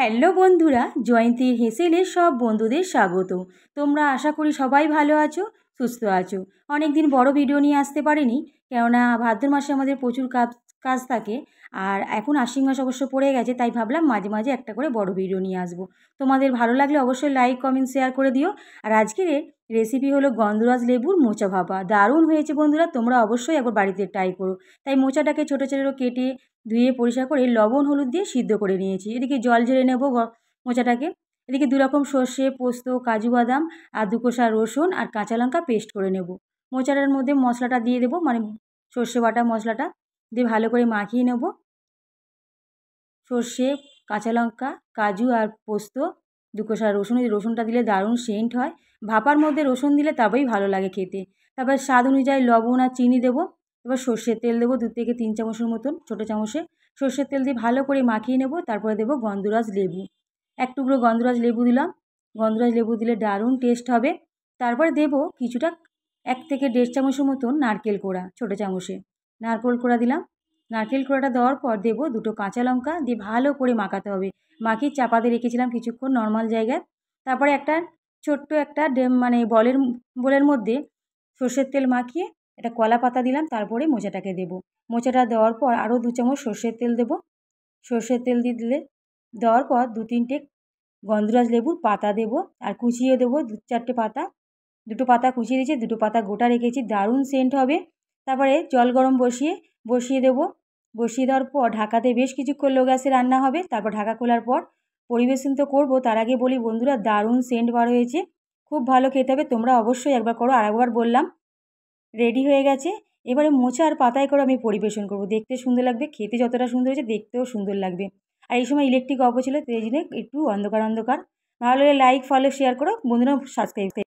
hello বন্ধুরা জয়ন্তীর হেসেলে সব বন্ধুদের স্বাগত তোমরা আশা করি সবাই ভালো আছো সুস্থ আছো অনেক দিন বড় ভিডিও নিয়ে আসতে পারিনি কেননা ভাদ্র মাসে আমাদের প্রচুর কাজ কাজ থাকে আর এখন আশ্বিন মাস অবশ্য পড়ে গেছে তাই ভাবলাম মাঝে মাঝে একটা করে বড় ভিডিও নিয়ে আসবো তোমাদের ভালো লাগলে অবশ্যই লাইক কমেন্ট শেয়ার করে দিও আর আজকের রেসিপি হলো গন্ধরাজ লেবুর মোচা ভাপা দারুণ হয়েছে বন্ধুরা তোমরা অবশ্যই একবার বাড়িতে ট্রাই করো তাই মোচাটাকে ছোটো ছোটো কেটে ধুয়ে পরিষ্কার করে লবণ হলুদ দিয়ে সিদ্ধ করে নিয়েছি এদিকে জল ঝেড়ে নেবো মোচাটাকে এদিকে দুরকম সর্ষে পোস্ত কাজু বাদাম আর কষা রসুন আর কাঁচা লঙ্কা পেস্ট করে নেব মোচাটার মধ্যে মশলাটা দিয়ে দেবো মানে সর্ষে বাটা মশলাটা দিয়ে ভালো করে মাখিয়ে নেব সর্ষে কাঁচা লঙ্কা কাজু আর পোস্ত দুকোষা রসুন রসুনটা দিলে দারুণ সেন্ট হয় ভাপার মধ্যে রসুন দিলে তবেই ভালো লাগে খেতে তারপর স্বাদ অনুযায়ী লবণ আর চিনি দেবো এবার সর্ষের তেল দেবো দু থেকে তিন চামচের মতন ছোটো চামচে সর্ষের তেল দিয়ে ভালো করে মাখিয়ে নেব তারপরে দেবো গন্ধরাজ লেবু এক টুকরো গন্ধরাজ লেবু দিলাম গন্ধরাজ লেবু দিলে দারুণ টেস্ট হবে তারপরে দেব কিছুটা এক থেকে দেড় চামচের মতন নারকেল কোড়া ছোটো চামচে নারকোল কোড়া দিলাম নারকেল কোড়াটা দেওয়ার পর দেবো দুটো কাঁচা লঙ্কা দিয়ে ভালো করে মাখাতে হবে মাখিয়ে চাপাতে রেখেছিলাম কিছুক্ষণ নর্মাল জায়গায় তারপরে একটা ছোট্ট একটা ডেম মানে বলের বলের মধ্যে সর্ষের তেল মাখিয়ে একটা কলা পাতা দিলাম তারপরে মোচাটাকে দেব মোচাটা দেওয়ার পর আরও দু চামচ সর্ষের তেল দেব সর্ষের তেল দিয়ে দিলে দেওয়ার পর দু তিনটে গন্ধরাজ লেবুর পাতা দেব আর কুচিয়ে দেবো দু চারটে পাতা দুটো পাতা কুচিয়ে দিয়েছি দুটো পাতা গোটা রেখেছি দারুণ সেন্ট হবে তারপরে জল গরম বসিয়ে বসিয়ে দেব বসিয়ে দেওয়ার পর ঢাকাতে বেশ কিছুক্ষণ লো গ্যাসে রান্না হবে তারপর ঢাকা খোলার পর পরিবেশন তো করবো তার আগে বলি বন্ধুরা দারুণ সেন্ট বার হয়েছে খুব ভালো খেতে হবে তোমরা অবশ্যই একবার করো আর একবার বললাম রেডি হয়ে গেছে এবারে মোচা আর পাতায় করে আমি পরিবেশন করব দেখতে সুন্দর লাগবে খেতে যতটা সুন্দর হয়েছে দেখতেও সুন্দর লাগবে আর এই সময় ইলেকট্রিক অপ ছিল এই জন্য একটু অন্ধকার অন্ধকার ভালো লাগলে লাইক ফলো শেয়ার করো বন্ধুরা সাবস্ক্রাইব